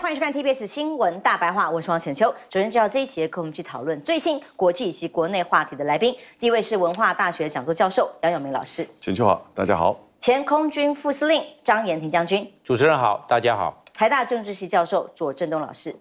欢迎收看 TBS 新闻大白话，我是王浅秋。首先介绍这一节课，我们去讨论最新国际以及国内话题的来宾。第一位是文化大学讲座教授杨永明老师，浅秋好，大家好。前空军副司令张延廷将军，主持人好，大家好。台大政治系教授左振东老师，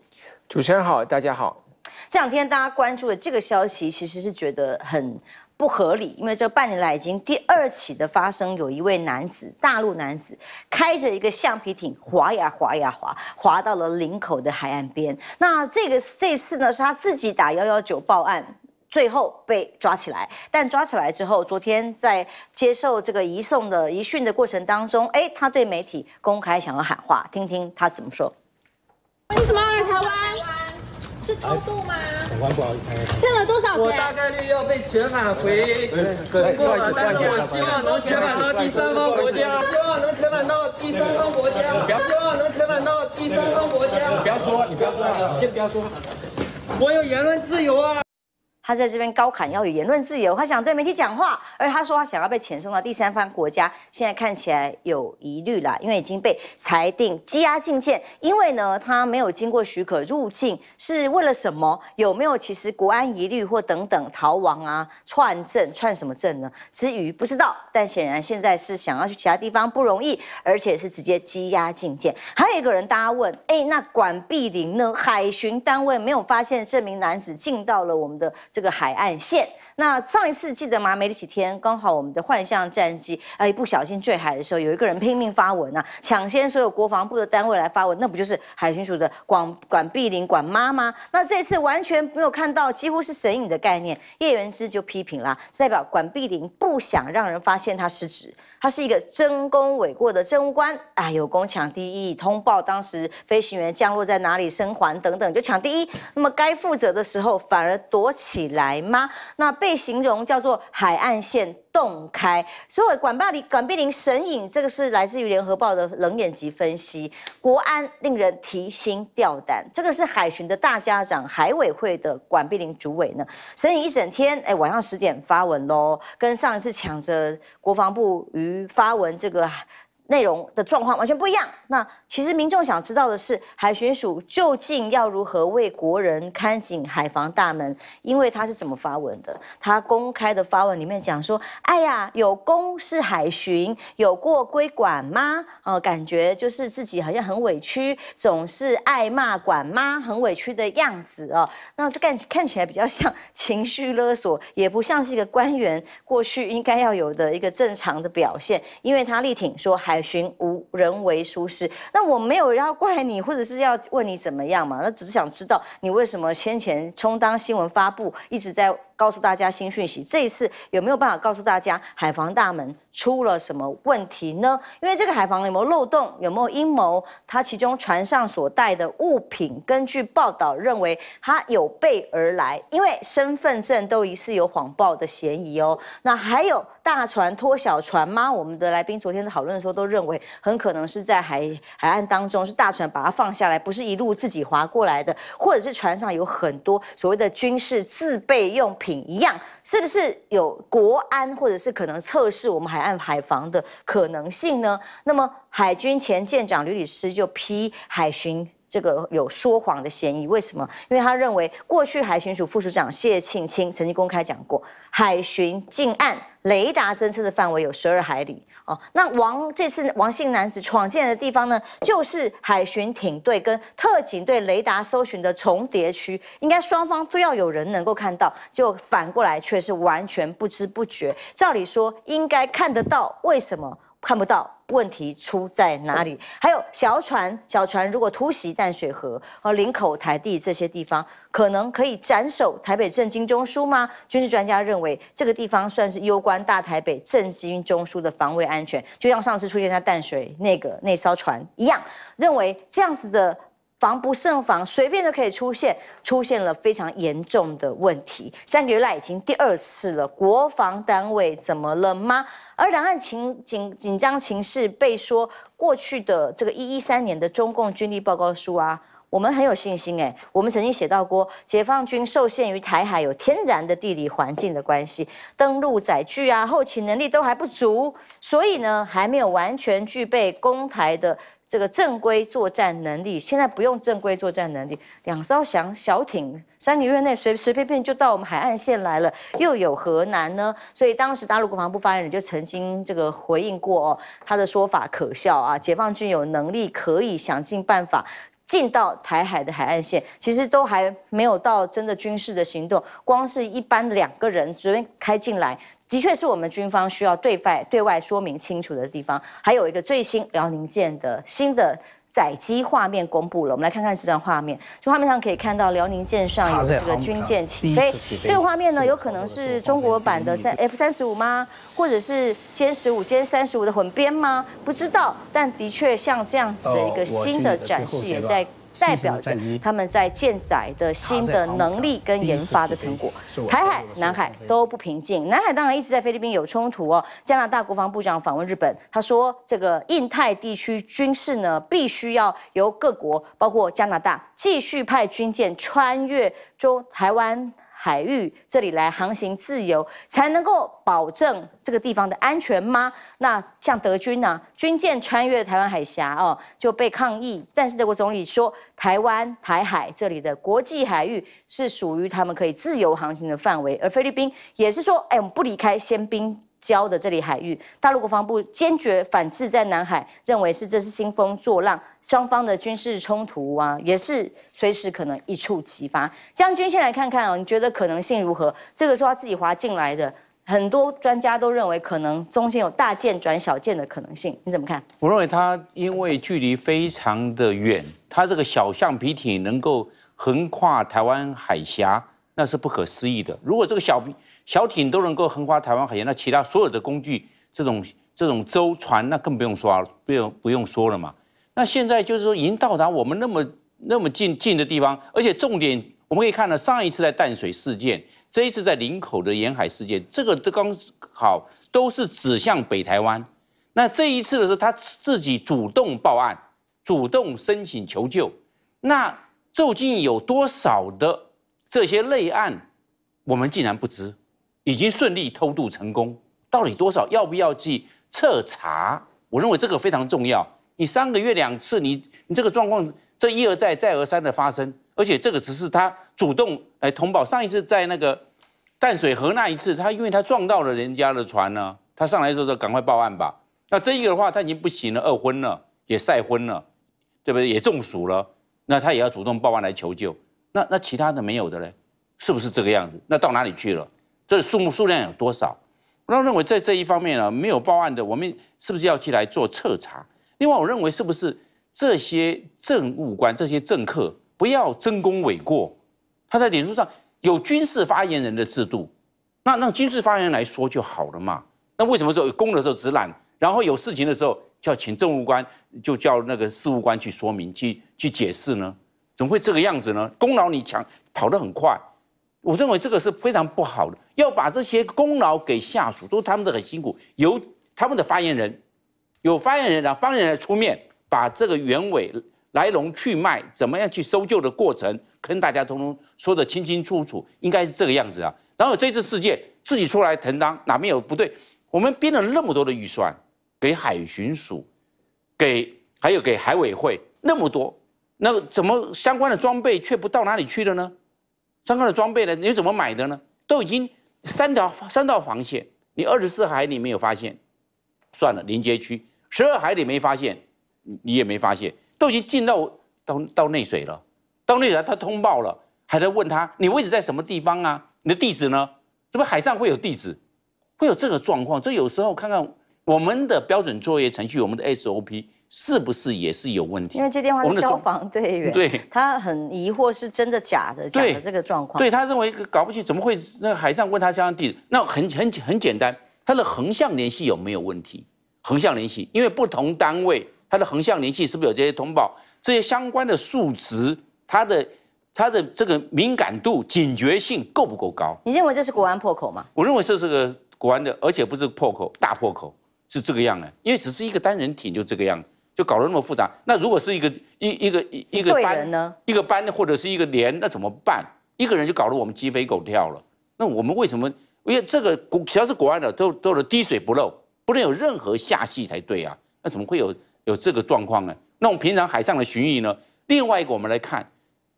主持人好，大家好。这两天大家关注的这个消息，其实是觉得很。不合理，因为这半年来已经第二起的发生，有一位男子，大陆男子开着一个橡皮艇滑呀滑呀滑，滑到了林口的海岸边。那这个这次呢，是他自己打幺幺九报案，最后被抓起来。但抓起来之后，昨天在接受这个移送的移送的过程当中，哎，他对媒体公开想要喊话，听听他怎么说。为什么来台湾？是偷渡吗？很抱歉，欠了多少钱？我大概率要被遣返回中国了，但是我希望能遣返到第三方国家，希望能遣返到第三方国家，希望能遣返到第三方国家。不要说，你不要说，先不要说。我有言论自由啊。他在这边高喊要言论自由，他想对媒体讲话，而他说他想要被遣送到第三方国家，现在看起来有疑虑了，因为已经被裁定羁押禁见，因为呢他没有经过许可入境，是为了什么？有没有其实国安疑虑或等等逃亡啊？串证串什么证呢？之余不知道，但显然现在是想要去其他地方不容易，而且是直接羁押禁见。还有一个人，大家问：哎，那管碧玲呢？海巡单位没有发现这名男子进到了我们的这。这个海岸线。那上一次记得吗？没几天，刚好我们的幻象战机啊，一不小心坠海的时候，有一个人拼命发文啊，抢先所有国防部的单位来发文，那不就是海军署的管管碧玲管妈吗？那这次完全没有看到，几乎是神隐的概念。叶元之就批评了，代表管碧玲不想让人发现他失职，他是一个真功伪过的真官啊，有功抢第一，通报当时飞行员降落在哪里生还等等就抢第一，那么该负责的时候反而躲起来吗？那被。被形容叫做海岸线洞开，所以管霸李管碧林神隐，这个是来自于联合报的冷眼及分析。国安令人提心吊胆，这个是海巡的大家长海委会的管碧林主委呢，神隐一整天，哎，晚上十点发文喽，跟上一次抢着国防部于发文这个。内容的状况完全不一样。那其实民众想知道的是，海巡署究竟要如何为国人看紧海防大门？因为他是怎么发文的？他公开的发文里面讲说：“哎呀，有公事海巡，有过归管吗？”哦，感觉就是自己好像很委屈，总是爱骂管妈，很委屈的样子哦。那这看看起来比较像情绪勒索，也不像是一个官员过去应该要有的一个正常的表现，因为他力挺说海。寻无人为舒适，那我没有要怪你，或者是要问你怎么样嘛？那只是想知道你为什么先前充当新闻发布，一直在。告诉大家新讯息，这一次有没有办法告诉大家海防大门出了什么问题呢？因为这个海防有没有漏洞，有没有阴谋？它其中船上所带的物品，根据报道认为它有备而来，因为身份证都疑似有谎报的嫌疑哦。那还有大船拖小船吗？我们的来宾昨天讨论的时候都认为，很可能是在海海岸当中是大船把它放下来，不是一路自己划过来的，或者是船上有很多所谓的军事自备用品。一样，是不是有国安或者是可能测试我们海岸海防的可能性呢？那么海军前舰长吕理师就批海巡。这个有说谎的嫌疑，为什么？因为他认为过去海巡署副署长谢庆清曾经公开讲过，海巡禁岸雷达侦测的范围有十二海里。哦，那王这次王姓男子闯进的地方呢，就是海巡艇队跟特警队雷达搜寻的重叠区，应该双方都要有人能够看到，结果反过来却是完全不知不觉。照理说应该看得到，为什么看不到？问题出在哪里？还有小船，小船如果突袭淡水河和林口台地这些地方，可能可以斩首台北政经中枢吗？军事专家认为，这个地方算是攸关大台北政经中枢的防卫安全，就像上次出现在淡水那个那艘船一样，认为这样子的防不胜防，随便都可以出现，出现了非常严重的问题。三个月来已经第二次了，国防单位怎么了吗？而两岸情紧紧张情势被说过去的这个一一三年的中共军力报告书啊，我们很有信心诶，我们曾经写到过，解放军受限于台海有天然的地理环境的关系，登陆载具啊、后勤能力都还不足，所以呢，还没有完全具备攻台的。这个正规作战能力，现在不用正规作战能力，两艘小小艇，三个月内随随便便就到我们海岸线来了，又有何难呢？所以当时大陆国防部发言人就曾经这个回应过哦，他的说法可笑啊！解放军有能力可以想尽办法进到台海的海岸线，其实都还没有到真的军事的行动，光是一般两个人随便开进来。的确是我们军方需要对外对外说明清楚的地方。还有一个最新辽宁舰的新的载机画面公布了，我们来看看这段画面。从画面上可以看到，辽宁舰上有这个军舰起飞。这个画面呢，有可能是中国版的三 F 三十五吗？或者是歼十五、歼三十五的混编吗？不知道。但的确像这样子的一个新的展示也在。代表着他们在舰载的新的能力跟研发的成果，台海、南海都不平静。南海当然一直在菲律宾有冲突哦。加拿大国防部长访问日本，他说这个印太地区军事呢，必须要由各国，包括加拿大，继续派军舰穿越中台湾。海域这里来航行自由，才能够保证这个地方的安全吗？那像德军呢？军舰穿越台湾海峡哦，就被抗议。但是德国总理说，台湾台海这里的国际海域是属于他们可以自由航行的范围，而菲律宾也是说，哎，我们不离开仙兵礁的这里海域，大陆国防部坚决反制，在南海认为是这是兴风作浪，双方的军事冲突啊，也是随时可能一触即发。将军先来看看哦，你觉得可能性如何？这个是他自己划进来的，很多专家都认为可能中间有大舰转小舰的可能性，你怎么看？我认为他因为距离非常的远，他这个小橡皮艇能够横跨台湾海峡，那是不可思议的。如果这个小小艇都能够横跨台湾海峡，那其他所有的工具，这种这种舟船，那更不用说，不用不用说了嘛。那现在就是说，已经到达我们那么那么近近的地方，而且重点我们可以看到，上一次在淡水事件，这一次在林口的沿海事件，这个这刚好都是指向北台湾。那这一次的时候，他自己主动报案，主动申请求救，那究竟有多少的这些类案，我们竟然不知。已经顺利偷渡成功，到底多少？要不要去彻查？我认为这个非常重要。你三个月两次，你你这个状况这一而再再而三的发生，而且这个只是他主动来同报。上一次在那个淡水河那一次，他因为他撞到了人家的船呢，他上来的时候说赶快报案吧。那这一个的话他已经不行了，二婚了，也晒昏了，对不对？也中暑了，那他也要主动报案来求救。那那其他的没有的嘞，是不是这个样子？那到哪里去了？这数目数量有多少？那认为在这一方面呢，没有报案的，我们是不是要去来做彻查？另外，我认为是不是这些政务官、这些政客不要争功诿过？他在脸书上有军事发言人的制度，那让军事发言人来说就好了嘛？那为什么说有功的时候只揽，然后有事情的时候就要请政务官，就叫那个事务官去说明、去去解释呢？怎么会这个样子呢？功劳你抢跑得很快。我认为这个是非常不好的。要把这些功劳给下属，都他们的很辛苦。由他们的发言人，有发言人，让发言人出面，把这个原委、来龙去脉、怎么样去搜救的过程，跟大家通通说的清清楚楚，应该是这个样子啊。然后这次事件自己出来承担，哪边有不对？我们编了那么多的预算给海巡署，给还有给海委会那么多，那怎么相关的装备却不到哪里去了呢？相关的装备呢？你怎么买的呢？都已经三条三道防线，你二十四海里没有发现，算了，临街区十二海里没发现，你也没发现，都已经进到到到内水了，到内水他通报了，还在问他你位置在什么地方啊？你的地址呢？怎么海上会有地址？会有这个状况？这有时候看看我们的标准作业程序，我们的 SOP。是不是也是有问题？因为接电话的消防队员，对他很疑惑，是真的假的？的这个状况，对他认为搞不清怎么会那海上问他相关地址？那很很很简单，他的横向联系有没有问题？横向联系，因为不同单位他的横向联系是不是有这些通报？这些相关的数值，他的他的这个敏感度、警觉性够不够高？你认为这是国安破口吗？我认为这是个国安的，而且不是破口，大破口是这个样的，因为只是一个单人艇就这个样子。就搞得那么复杂，那如果是一个一一个一一个班，一个班或者是一个连，那怎么办？一个人就搞得我们鸡飞狗跳了。那我们为什么？因为这个国只要是国安的，都都是滴水不漏，不能有任何下戏才对啊。那怎么会有有这个状况呢？那我们平常海上的巡弋呢？另外一个我们来看，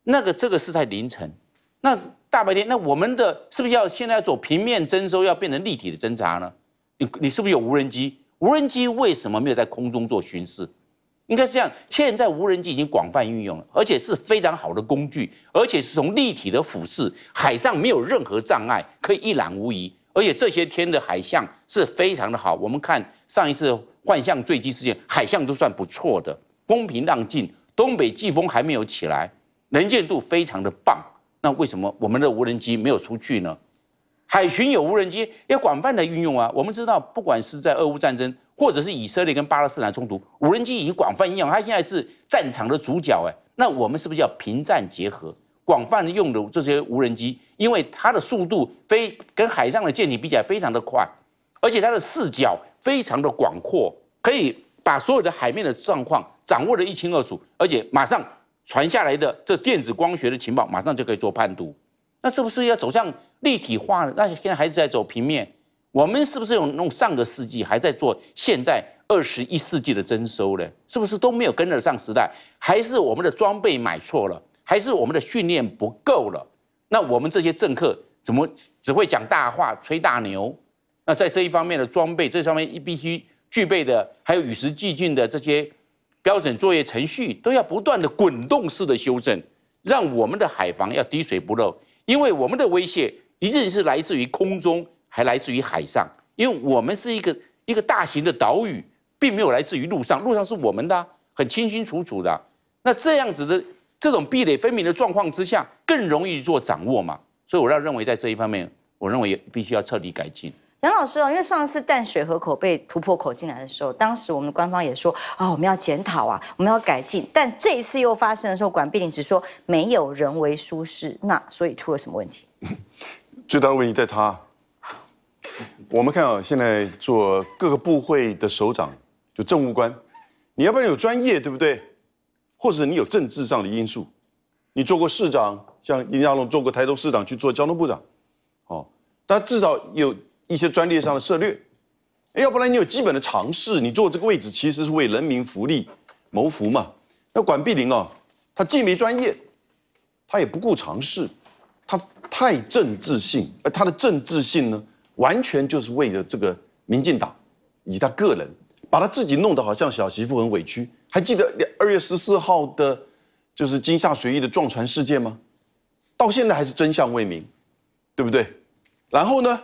那个这个是在凌晨，那大白天，那我们的是不是要现在要做平面征收，要变成立体的侦查呢？你你是不是有无人机？无人机为什么没有在空中做巡视？应该是这样，现在无人机已经广泛运用了，而且是非常好的工具，而且是从立体的俯视，海上没有任何障碍，可以一览无遗。而且这些天的海象是非常的好，我们看上一次幻象坠机事件，海象都算不错的，风平浪静，东北季风还没有起来，能见度非常的棒。那为什么我们的无人机没有出去呢？海巡有无人机，要广泛的运用啊！我们知道，不管是在俄乌战争，或者是以色列跟巴勒斯坦冲突，无人机已经广泛应用，它现在是战场的主角哎。那我们是不是要平战结合，广泛的用的这些无人机？因为它的速度非跟海上的舰艇比起来非常的快，而且它的视角非常的广阔，可以把所有的海面的状况掌握得一清二楚，而且马上传下来的这电子光学的情报，马上就可以做判读。那是不是要走向立体化呢？那现在还是在走平面。我们是不是有弄上个世纪还在做现在二十一世纪的征收呢？是不是都没有跟得上时代？还是我们的装备买错了？还是我们的训练不够了？那我们这些政客怎么只会讲大话、吹大牛？那在这一方面的装备，这上面必须具备的，还有与时俱进的这些标准作业程序，都要不断的滚动式的修正，让我们的海防要滴水不漏。因为我们的威胁一定是来自于空中，还来自于海上，因为我们是一个一个大型的岛屿，并没有来自于陆上，陆上是我们的，很清清楚楚的。那这样子的这种壁垒分明的状况之下，更容易做掌握嘛。所以我要认为在这一方面，我认为也必须要彻底改进。杨老师哦，因为上次淡水河口被突破口进来的时候，当时我们的官方也说啊，我们要检讨啊，我们要改进。但这一次又发生的时候，管必 b 只说没有人为疏失，那所以出了什么问题？最大的问题在他。我们看啊，现在做各个部会的首长，就政务官，你要不要有专业，对不对？或者你有政治上的因素，你做过市长，像林佳龙做过台东市长去做交通部长，哦，但至少有。一些专业上的涉略，要不然你有基本的常识，你坐这个位置其实是为人民福利谋福嘛。那管碧玲哦，她既没专业，她也不顾常识，她太政治性，而她的政治性呢，完全就是为了这个民进党，以他个人，把他自己弄得好像小媳妇很委屈。还记得二月十四号的，就是金夏水域的撞船事件吗？到现在还是真相未明，对不对？然后呢？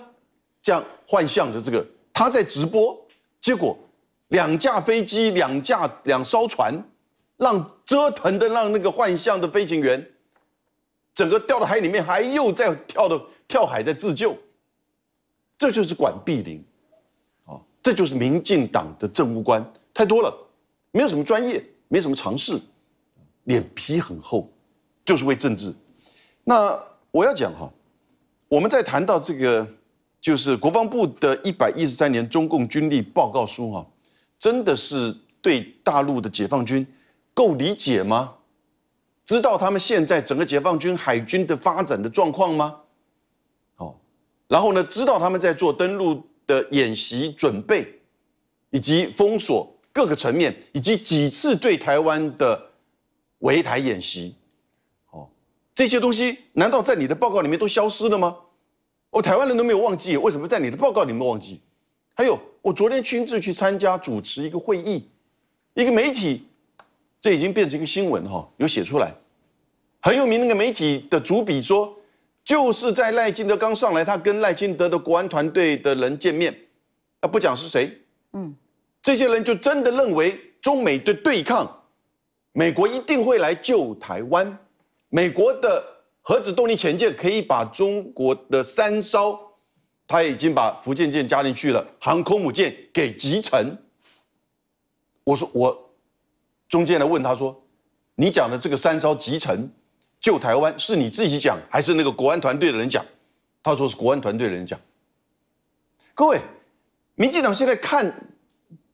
这样幻象的这个，他在直播，结果两架飞机、两架两艘船，让折腾的让那个幻象的飞行员，整个掉到海里面，还又在跳的跳海在自救，这就是管碧玲，啊，这就是民进党的政务官太多了，没有什么专业，没什么常识，脸皮很厚，就是为政治。那我要讲哈，我们在谈到这个。就是国防部的《一百一十三年中共军力报告书》哈，真的是对大陆的解放军够理解吗？知道他们现在整个解放军海军的发展的状况吗？哦，然后呢，知道他们在做登陆的演习准备，以及封锁各个层面，以及几次对台湾的围台演习，哦，这些东西难道在你的报告里面都消失了吗？我台湾人都没有忘记，为什么在你的报告里面忘记？还有，我昨天亲自去参加主持一个会议，一个媒体，这已经变成一个新闻哈，有写出来，很有名那个媒体的主笔说，就是在赖清德刚上来，他跟赖清德的国安团队的人见面，啊，不讲是谁，嗯，这些人就真的认为中美的对抗，美国一定会来救台湾，美国的。核子动力潜艇可以把中国的三艘，他已经把福建舰加进去了，航空母舰给集成。我说我中间来问他说：“你讲的这个三艘集成救台湾，是你自己讲还是那个国安团队的人讲？”他说是国安团队的人讲。各位，民进党现在看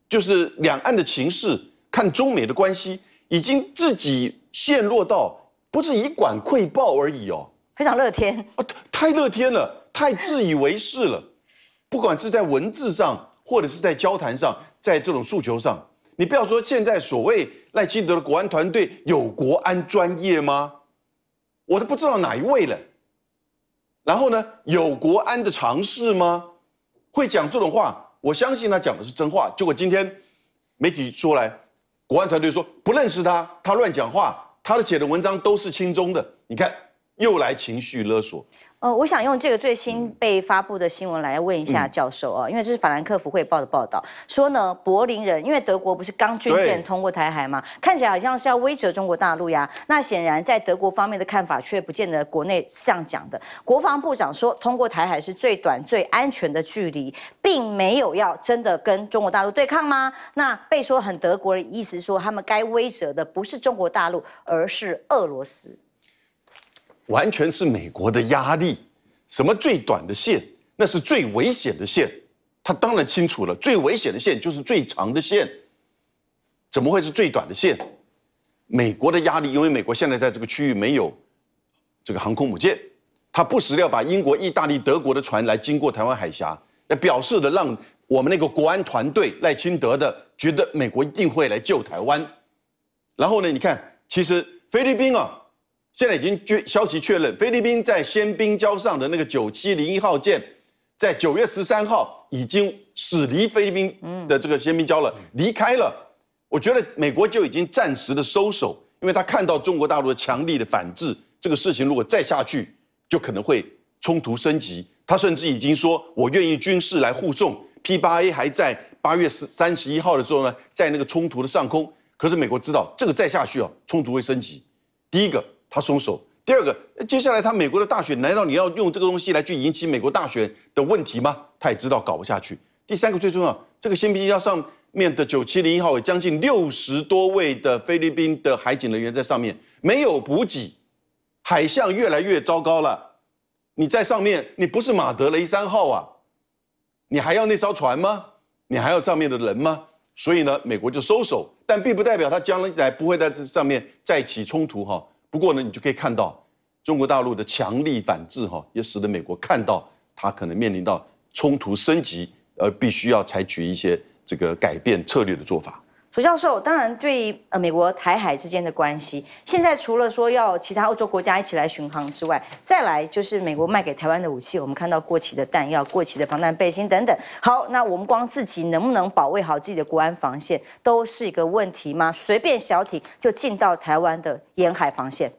就是两岸的情势，看中美的关系，已经自己陷落到。不是以管窥豹而已哦，非常乐天啊，太乐天了，太自以为是了。不管是在文字上，或者是在交谈上，在这种诉求上，你不要说现在所谓赖清德的国安团队有国安专业吗？我都不知道哪一位了。然后呢，有国安的常识吗？会讲这种话，我相信他讲的是真话。结果今天媒体说来，国安团队说不认识他，他乱讲话。他的写的文章都是轻松的，你看。又来情绪勒索？呃，我想用这个最新被发布的新闻来问一下教授啊，因为这是法兰克福汇报的报道，说呢，柏林人因为德国不是刚军舰通过台海嘛，看起来好像是要威慑中国大陆呀。那显然在德国方面的看法却不见得国内像讲的。国防部长说，通过台海是最短最安全的距离，并没有要真的跟中国大陆对抗吗？那被说很德国的意思说，他们该威慑的不是中国大陆，而是俄罗斯。完全是美国的压力，什么最短的线，那是最危险的线，他当然清楚了，最危险的线就是最长的线，怎么会是最短的线？美国的压力，因为美国现在在这个区域没有这个航空母舰，他不时要把英国、意大利、德国的船来经过台湾海峡，来表示的让我们那个国安团队赖清德的觉得美国一定会来救台湾，然后呢，你看，其实菲律宾啊。现在已经确消息确认，菲律宾在仙兵礁上的那个九七零一号舰，在九月十三号已经驶离菲律宾的这个仙兵礁了，离开了。我觉得美国就已经暂时的收手，因为他看到中国大陆的强力的反制，这个事情如果再下去，就可能会冲突升级。他甚至已经说我愿意军事来护送 P 八 A 还在八月十三十一号的时候呢，在那个冲突的上空。可是美国知道这个再下去啊，冲突会升级。第一个。他松手。第二个，接下来他美国的大选，难道你要用这个东西来去引起美国大选的问题吗？他也知道搞不下去。第三个最重要，这个新批教上面的九七零一号有将近六十多位的菲律宾的海警人员在上面，没有补给，海象越来越糟糕了。你在上面，你不是马德雷三号啊？你还要那艘船吗？你还要上面的人吗？所以呢，美国就收手，但并不代表他将来来不会在这上面再起冲突哈。不过呢，你就可以看到中国大陆的强力反制，哈，也使得美国看到它可能面临到冲突升级，而必须要采取一些这个改变策略的做法。胡教授，当然对呃，美国台海之间的关系，现在除了说要其他欧洲国家一起来巡航之外，再来就是美国卖给台湾的武器，我们看到过期的弹药、过期的防弹背心等等。好，那我们光自己能不能保卫好自己的国安防线，都是一个问题吗？随便小艇就进到台湾的沿海防线？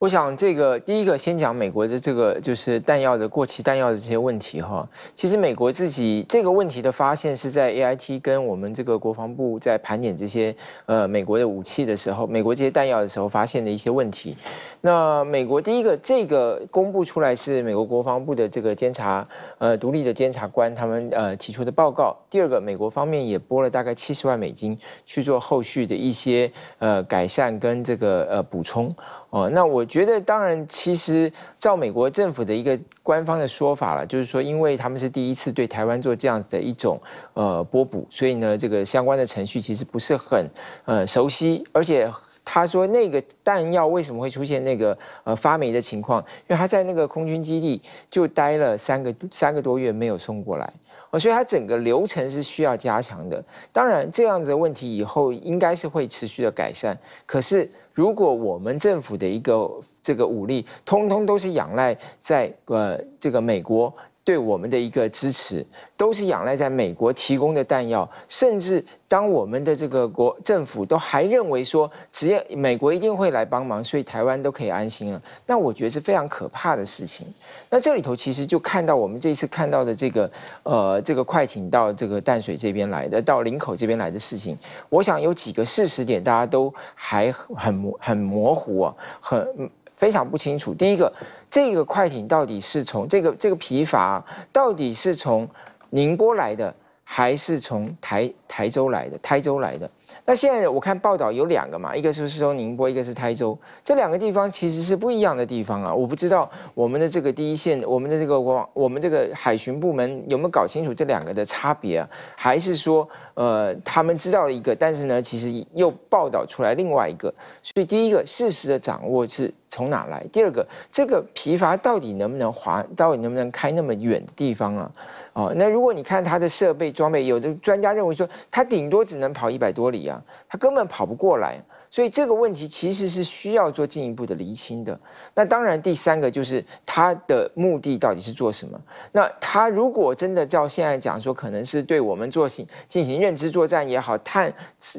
我想这个第一个先讲美国的这个就是弹药的过期弹药的这些问题哈。其实美国自己这个问题的发现是在 AIT 跟我们这个国防部在盘点这些呃美国的武器的时候，美国这些弹药的时候发现的一些问题。那美国第一个这个公布出来是美国国防部的这个监察呃独立的监察官他们呃提出的报告。第二个，美国方面也拨了大概七十万美金去做后续的一些呃改善跟这个呃补充。哦，那我觉得，当然，其实照美国政府的一个官方的说法了，就是说，因为他们是第一次对台湾做这样子的一种呃波补，所以呢，这个相关的程序其实不是很呃熟悉。而且他说那个弹药为什么会出现那个呃发霉的情况，因为他在那个空军基地就待了三个三个多月没有送过来，哦，所以他整个流程是需要加强的。当然，这样子的问题以后应该是会持续的改善，可是。如果我们政府的一个这个武力，通通都是仰赖在呃这个美国。对我们的一个支持，都是仰赖在美国提供的弹药。甚至当我们的这个国政府都还认为说，只要美国一定会来帮忙，所以台湾都可以安心了。那我觉得是非常可怕的事情。那这里头其实就看到我们这次看到的这个，呃，这个快艇到这个淡水这边来的，到林口这边来的事情，我想有几个事实点大家都还很模很模糊啊，很。非常不清楚。第一个，这个快艇到底是从这个这个皮筏到底是从宁波来的，还是从台台州来的？台州来的。那现在我看报道有两个嘛，一个是是从宁波，一个是台州。这两个地方其实是不一样的地方啊。我不知道我们的这个第一线，我们的这个我我们这个海巡部门有没有搞清楚这两个的差别，啊，还是说呃他们知道了一个，但是呢其实又报道出来另外一个。所以第一个事实的掌握是。从哪来？第二个，这个疲乏到底能不能滑？到底能不能开那么远的地方啊？哦，那如果你看它的设备装备，有的专家认为说，它顶多只能跑一百多里啊，它根本跑不过来。所以这个问题其实是需要做进一步的厘清的。那当然，第三个就是它的目的到底是做什么？那它如果真的照现在讲说，可能是对我们做行进行认知作战也好，探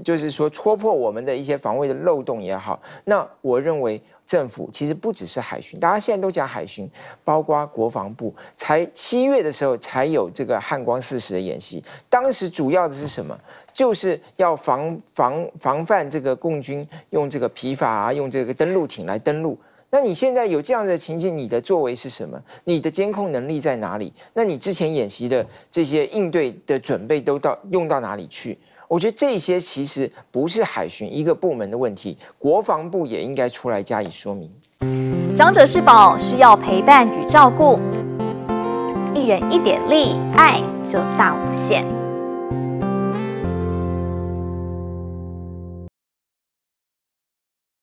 就是说戳破我们的一些防卫的漏洞也好，那我认为。政府其实不只是海巡，大家现在都讲海巡，包括国防部，才七月的时候才有这个汉光四十的演习，当时主要的是什么？就是要防防防范这个共军用这个皮筏啊，用这个登陆艇来登陆。那你现在有这样的情景，你的作为是什么？你的监控能力在哪里？那你之前演习的这些应对的准备都到用到哪里去？我觉得这些其实不是海巡一个部门的问题，国防部也应该出来加以说明。长者是宝，需要陪伴与照顾，一人一点力，爱就大无限。